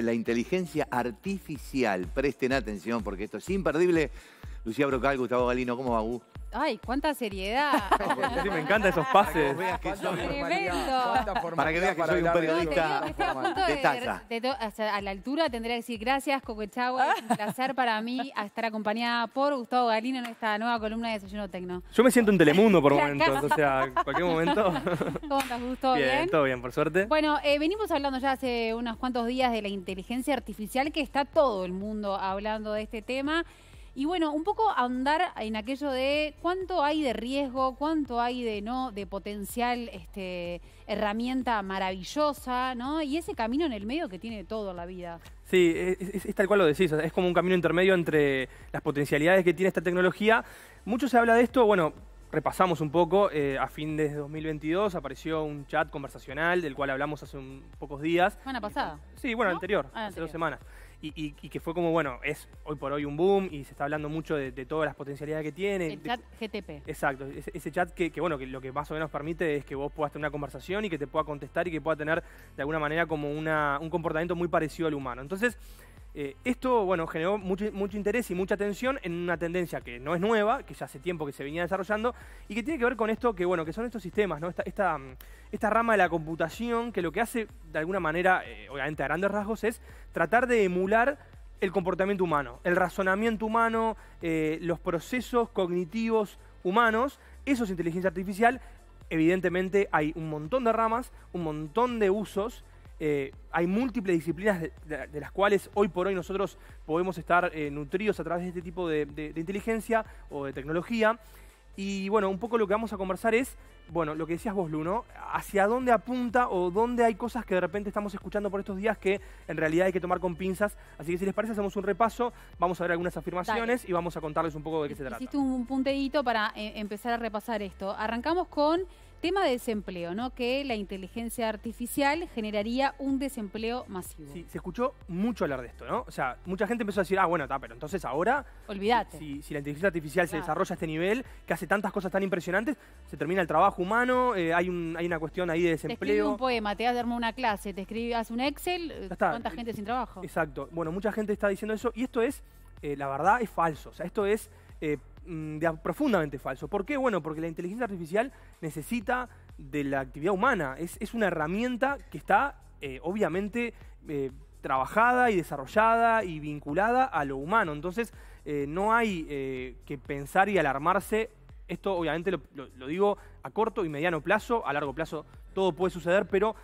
la inteligencia artificial. Presten atención porque esto es imperdible. Lucía Brocal, Gustavo Galino, ¿cómo va, Gu? Ay, cuánta seriedad. me encantan esos pases. Para que veas que soy, para que veas que soy un periodista de, talla. a la altura tendría que decir gracias, Coquechagua. Es un placer para mí estar acompañada por Gustavo Galino en esta nueva columna de Desayuno Tecno. Yo me siento en Telemundo por momentos, o sea, cualquier momento. ¿Cómo estás, Gustavo? Bien, bien, todo bien, por suerte. Bueno, eh, venimos hablando ya hace unos cuantos días de la inteligencia artificial que está todo el mundo hablando de este tema. Y bueno, un poco andar en aquello de cuánto hay de riesgo, cuánto hay de no, de potencial este, herramienta maravillosa, ¿no? Y ese camino en el medio que tiene todo la vida. Sí, es, tal cual lo decís, es como un camino intermedio entre las potencialidades que tiene esta tecnología. Mucho se habla de esto, bueno, repasamos un poco, eh, a fin de 2022 apareció un chat conversacional del cual hablamos hace un, pocos días. Semana pasada. Sí, bueno, anterior, ah, hace dos semanas. Y, que fue como, bueno, es hoy por hoy un boom y se está hablando mucho de, todas las potencialidades que tiene. El chat GTP. Exacto, ese, chat que, que, bueno, que lo que más o menos permite es que vos puedas tener una conversación y que te pueda contestar y que pueda tener de alguna manera como una, un comportamiento muy parecido al humano. Entonces, eh, esto, bueno, generó mucho, interés y mucha atención en una tendencia que no es nueva, que ya hace tiempo que se venía desarrollando, y que tiene que ver con esto que, bueno, que son estos sistemas, Esta, mm, esta, rama de la computación que lo que hace, de alguna manera, eh, obviamente a grandes rasgos, es tratar de emular el comportamiento humano, el razonamiento humano, eh, los procesos cognitivos humanos, eso es inteligencia artificial, evidentemente hay un montón de ramas, un montón de usos, eh, hay múltiples disciplinas de, las cuales hoy por hoy nosotros podemos estar eh, nutridos a través de este tipo de, inteligencia o de tecnología. Y bueno, un poco lo que vamos a conversar es, bueno, lo que decías vos, Luno, hacia dónde apunta o dónde hay cosas que de repente estamos escuchando por estos días que en realidad hay que tomar con pinzas. Así que si les parece, hacemos un repaso, vamos a ver algunas afirmaciones y vamos a contarles un poco de qué se trata. Hiciste un punteíto para eh, empezar a repasar esto. Arrancamos con tema de desempleo, ¿no? Que la inteligencia artificial generaría un desempleo masivo. Sí, se escuchó mucho hablar de esto, ¿no? O sea, mucha gente empezó a decir, ah, bueno, está, pero entonces ahora. Olvídate. Si, la inteligencia artificial se desarrolla a este nivel, que hace tantas cosas tan impresionantes, se termina el trabajo humano, eh, hay, una cuestión ahí de desempleo. Te un poema, te dar una clase, te escribes un Excel, eh, ¿cuánta gente sin trabajo? Exacto. Bueno, mucha gente está diciendo eso, y esto es, eh, la verdad, es falso. O sea, esto es. Mm, profundamente falso. ¿Por qué? Bueno, porque la inteligencia artificial necesita de la actividad humana. Es, una herramienta que está, eh, obviamente, eh, trabajada y desarrollada y vinculada a lo humano. Entonces, eh, no hay que pensar y alarmarse. Esto, obviamente, lo, digo a corto y mediano plazo. A largo plazo todo puede suceder, pero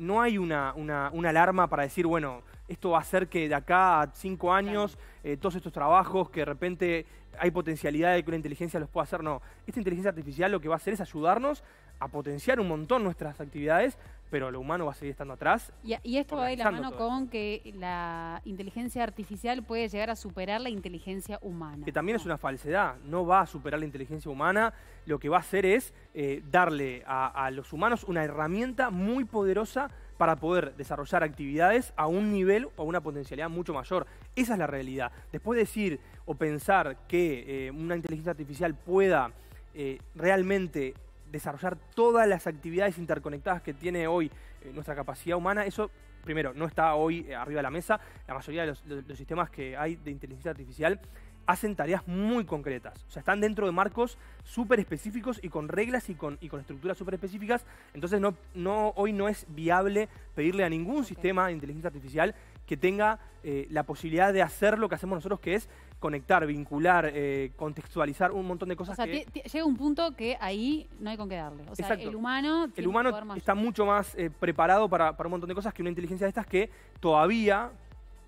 no hay una alarma para decir, bueno, esto va a hacer que de acá a cinco años eh, todos estos trabajos que de repente hay potencialidad de que una inteligencia los pueda hacer, no. Esta inteligencia artificial lo que va a hacer es ayudarnos a potenciar un montón nuestras actividades pero lo humano va a seguir estando atrás. Y, esto va de la mano con que la inteligencia artificial puede llegar a superar la inteligencia humana. Que también es ah. una falsedad, no va a superar la inteligencia humana, lo que va a hacer es eh, darle a, los humanos una herramienta muy poderosa para poder desarrollar actividades a un nivel o una potencialidad mucho mayor. Esa es la realidad. Después de decir o pensar que eh, una inteligencia artificial pueda eh, realmente desarrollar todas las actividades interconectadas que tiene hoy eh, nuestra capacidad humana, eso primero, no está hoy eh, arriba de la mesa. La mayoría de los, sistemas que hay de inteligencia artificial hacen tareas muy concretas. O sea, están dentro de marcos súper específicos y con reglas y con, con estructuras súper específicas. Entonces, no, no, hoy no es viable pedirle a ningún sistema de inteligencia artificial que tenga eh, la posibilidad de hacer lo que hacemos nosotros, que es conectar, vincular, eh, contextualizar un montón de cosas. O sea, llega un punto que ahí no hay con qué darle. O sea, el humano, el está mucho más eh, preparado para, un montón de cosas que una inteligencia de estas que todavía,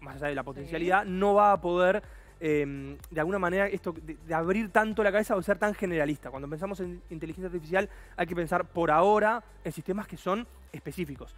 más allá de la potencialidad, no va a poder em, de alguna manera esto abrir tanto la cabeza o ser tan generalista. Cuando pensamos en inteligencia artificial hay que pensar por ahora en sistemas que son específicos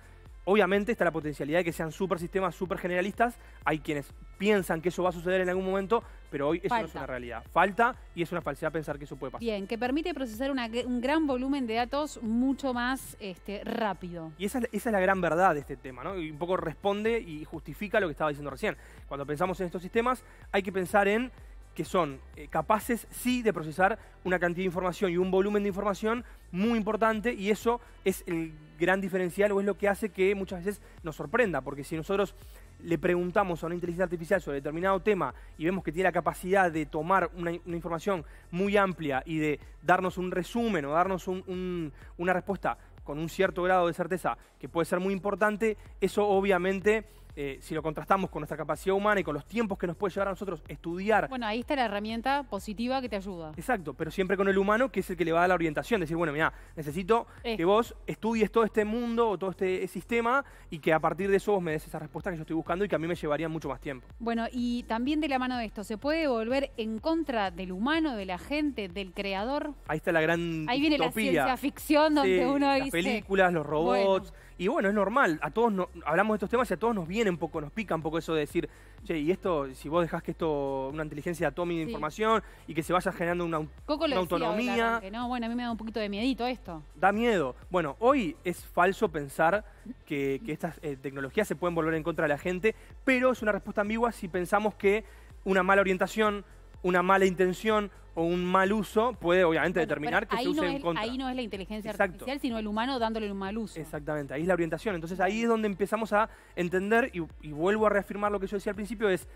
obviamente está la potencialidad de que sean super sistemas, super generalistas. Hay quienes piensan que eso va a suceder en algún momento, pero hoy eso no es una realidad. Falta y es una falsedad pensar que eso puede pasar. Bien, que permite procesar un gran volumen de datos mucho más este, rápido. Y esa, esa es la gran verdad de este tema, ¿no? Y un poco responde y justifica lo que estaba diciendo recién. Cuando pensamos en estos sistemas, hay que pensar en que son eh, capaces, sí, de procesar una cantidad de información y un volumen de información muy importante y eso es el gran diferencial o es lo que hace que muchas veces nos sorprenda, porque si nosotros le preguntamos a una inteligencia artificial sobre determinado tema y vemos que tiene la capacidad de tomar una, información muy amplia y de darnos un resumen o darnos una respuesta con un cierto grado de certeza que puede ser muy importante, eso obviamente eh, si lo contrastamos con nuestra capacidad humana y con los tiempos que nos puede llevar a nosotros estudiar. Bueno, ahí está la herramienta positiva que te ayuda. Exacto, pero siempre con el humano, que es el que le va a dar la orientación. Decir, bueno, mira, necesito que vos estudies todo este mundo o todo este sistema y que a partir de eso vos me des esa respuesta que yo estoy buscando y que a mí me llevaría mucho más tiempo. Bueno, y también de la mano de esto, ¿se puede volver en contra del humano, de la gente, del creador? Ahí está la gran. Ahí viene la ciencia ficción donde uno dice. Las películas, los robots. Y bueno, es normal, a todos no, hablamos de estos temas y a todos nos viene un poco, nos pica un poco eso de decir, che, y esto, si vos dejás que esto, una inteligencia atómica de información y que se vaya generando una, Coco una autonomía. que no, bueno, a mí me da un poquito de miedito esto. Da miedo. Bueno, hoy es falso pensar que, estas eh, tecnologías se pueden volver en contra de la gente, pero es una respuesta ambigua si pensamos que una mala orientación, una mala intención o un mal uso puede obviamente determinar que se use contra. Ahí no es la inteligencia artificial, sino el humano dándole un mal uso. Exactamente, ahí es la orientación. Entonces ahí es donde empezamos a entender, y, vuelvo a reafirmar lo que yo decía al principio, es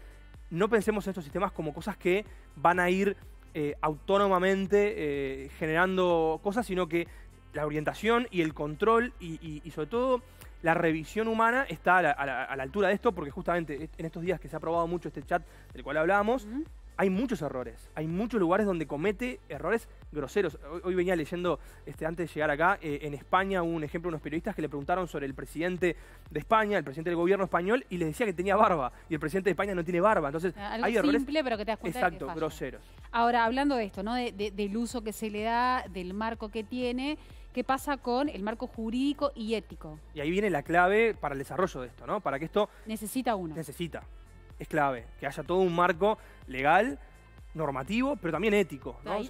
no pensemos en estos sistemas como cosas que van a ir eh, autónomamente eh, generando cosas, sino que la orientación y el control y, sobre todo la revisión humana está a la, altura de esto, porque justamente en estos días que se ha probado mucho este chat del cual hablábamos, hay muchos errores, hay muchos lugares donde comete errores groseros. Hoy, venía leyendo, este, antes de llegar acá, eh, en España un ejemplo de unos periodistas que le preguntaron sobre el presidente de España, el presidente del gobierno español, y les decía que tenía barba, y el presidente de España no tiene barba. Entonces, ah, Algo hay errores. simple, pero que te das cuenta Exacto, groseros. Ahora, hablando de esto, ¿no? del uso que se le da, del marco que tiene, ¿qué pasa con el marco jurídico y ético? Y ahí viene la clave para el desarrollo de esto, ¿no? Para que esto. Necesita uno. Necesita es clave, que haya todo un marco legal, normativo, pero también ético, ¿no? el,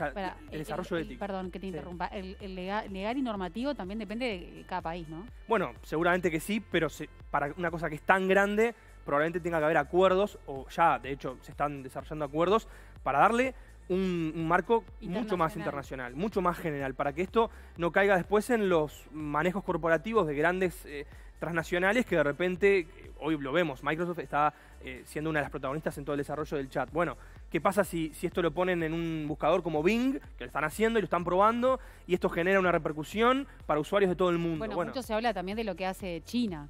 desarrollo ético. Perdón que te interrumpa, el, legal, y normativo también depende de cada país, ¿no? Bueno, seguramente que sí, pero para una cosa que es tan grande, probablemente tenga que haber acuerdos, o ya, de hecho, se están desarrollando acuerdos para darle un, marco mucho más internacional, mucho más general, para que esto no caiga después en los manejos corporativos de grandes eh, transnacionales que de repente, eh, hoy lo vemos, Microsoft está eh, siendo una de las protagonistas en todo el desarrollo del chat. Bueno, ¿qué pasa si, si esto lo ponen en un buscador como Bing, que lo están haciendo y lo están probando, y esto genera una repercusión para usuarios de todo el mundo? Bueno, mucho se habla también de lo que hace China.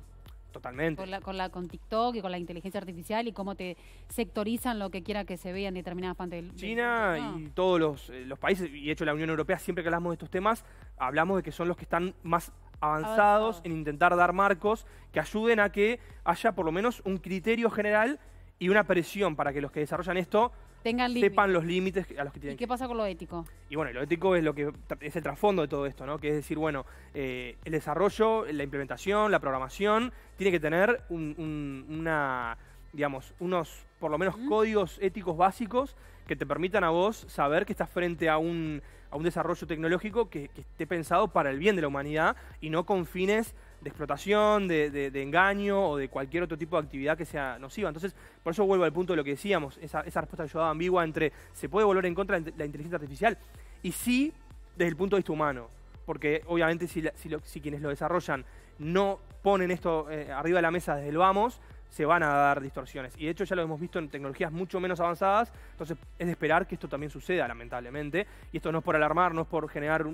Totalmente. Con, la, con, la, con TikTok y con la inteligencia artificial y cómo te sectorizan lo que quiera que se vea en determinadas pantallas. China y ah. todos los, eh, los países, y de hecho la Unión Europea, siempre que hablamos de estos temas, hablamos de que son los que están más avanzados en intentar dar marcos que ayuden a que haya por lo menos un criterio general y una presión para que los que desarrollan esto Tengan sepan los límites a los que tienen. ¿Y qué pasa con lo ético? Y bueno, lo ético es lo que es el trasfondo de todo esto, ¿no? Que es decir, bueno, eh, el desarrollo, la implementación, la programación, tiene que tener una, digamos, unos por lo menos códigos éticos básicos que te permitan a vos saber que estás frente a un, desarrollo tecnológico que, esté pensado para el bien de la humanidad y no con fines de explotación, de, engaño o de cualquier otro tipo de actividad que sea nociva. Entonces, por eso vuelvo al punto de lo que decíamos, esa, esa respuesta ayudada ambigua entre se puede volver en contra de la inteligencia artificial y sí desde el punto de vista humano, porque obviamente si, si, quienes lo desarrollan no ponen esto eh, arriba de la mesa desde el vamos, se van a dar distorsiones. Y de hecho ya lo hemos visto en tecnologías mucho menos avanzadas, entonces es de esperar que esto también suceda, lamentablemente. Y esto no es por alarmar, no es por generar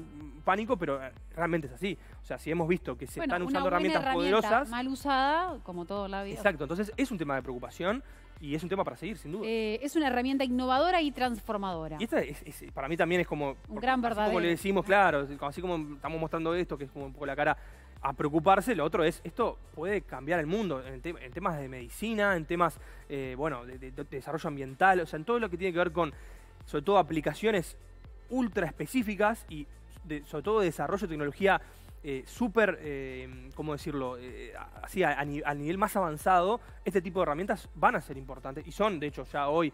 pánico, pero eh, realmente es así. O sea, si hemos visto que se están usando herramientas herramienta poderosas... Mal usada, como todo la vida. Exacto, entonces es un tema de preocupación y es un tema para seguir, sin duda. Eh, es una herramienta innovadora y transformadora. Y esta para mí también es como... Un gran verdadero. Como le decimos, claro, así como estamos mostrando esto, que es como un poco la cara a preocuparse. Lo otro es, esto puede cambiar el mundo en, temas de medicina, en temas, eh, bueno, de, desarrollo ambiental, o sea, en todo lo que tiene que ver con, sobre todo, aplicaciones ultra específicas y sobre todo desarrollo de tecnología eh, súper, eh, ¿cómo decirlo?, así a, nivel más avanzado, este tipo de herramientas van a ser importantes y son, de hecho, ya hoy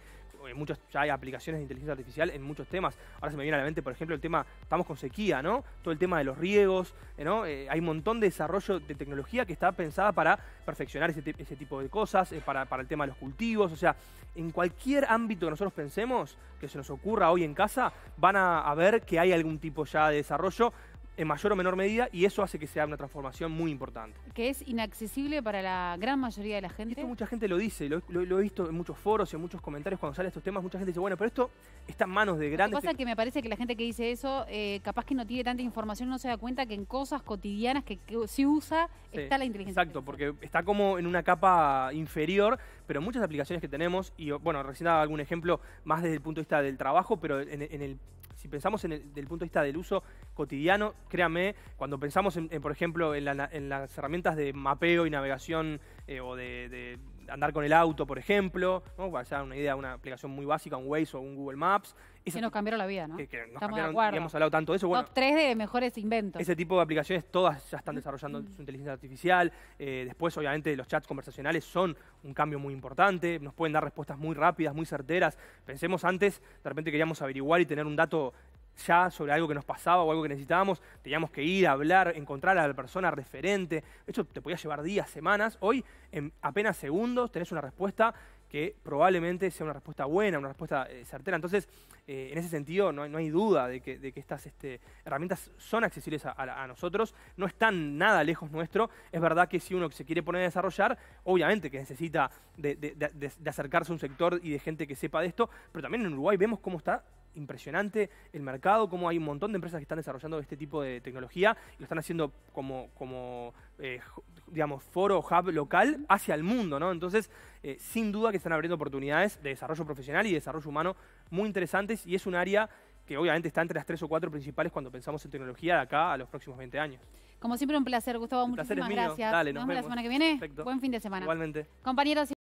muchos, ya hay aplicaciones de inteligencia artificial en muchos temas. Ahora se me viene a la mente, por ejemplo, el tema, estamos con sequía, ¿no? Todo el tema de los riegos, eh, ¿no? Eh, hay un montón de desarrollo de tecnología que está pensada para perfeccionar ese, tipo de cosas, eh, para, el tema de los cultivos, o sea, en cualquier ámbito que nosotros pensemos, que se nos ocurra hoy en casa, van a ver que hay algún tipo ya de desarrollo en mayor o menor medida y eso hace que sea una transformación muy importante. Que es inaccesible para la gran mayoría de la gente. Esto mucha gente lo dice, lo, he visto en muchos foros y en muchos comentarios cuando salen estos temas, mucha gente dice, bueno, pero esto está en manos de grandes... Lo que pasa es que me parece que la gente que dice eso, eh, capaz que no tiene tanta información, no se da cuenta que en cosas cotidianas que, se usa está la inteligencia Exacto, porque está como en una capa inferior pero muchas aplicaciones que tenemos, y bueno, recién daba algún ejemplo más desde el punto de vista del trabajo, pero en, el si pensamos en el, desde punto de vista del uso cotidiano, créame, cuando pensamos, en, por ejemplo, en, las herramientas de mapeo y navegación eh, o de, andar con el auto, por ejemplo, ¿no? para una idea, una aplicación muy básica, un Waze o un Google Maps. Eso que nos cambiaron la vida, ¿no? Que, nos de hemos hablado tanto de eso. Top 3 de mejores inventos. Ese tipo de aplicaciones todas ya están desarrollando mm. su inteligencia artificial. Eh, después, obviamente, los chats conversacionales son un cambio muy importante. Nos pueden dar respuestas muy rápidas, muy certeras. Pensemos antes, de repente queríamos averiguar y tener un dato ya sobre algo que nos pasaba o algo que necesitábamos, teníamos que ir a hablar, encontrar a la persona referente. Eso te podía llevar días, semanas. Hoy, en apenas segundos, tenés una respuesta que probablemente sea una respuesta buena, una respuesta eh, certera. Entonces, eh, en ese sentido, no hay, duda de que, estas este, herramientas son accesibles a, nosotros, no están nada lejos nuestro. Es verdad que si uno se quiere poner a desarrollar, obviamente que necesita de acercarse a un sector y de gente que sepa de esto, pero también en Uruguay vemos cómo está impresionante el mercado, como hay un montón de empresas que están desarrollando este tipo de tecnología y lo están haciendo como, como eh, digamos, foro, hub local hacia el mundo, ¿no? Entonces, eh, sin duda que están abriendo oportunidades de desarrollo profesional y desarrollo humano muy interesantes y es un área que obviamente está entre las tres o cuatro principales cuando pensamos en tecnología de acá a los próximos 20 años. Como siempre, un placer, Gustavo. muchas muchísimas gracias. Dale, nos, vemos la semana que viene. Buen fin de semana. Igualmente. Compañeros.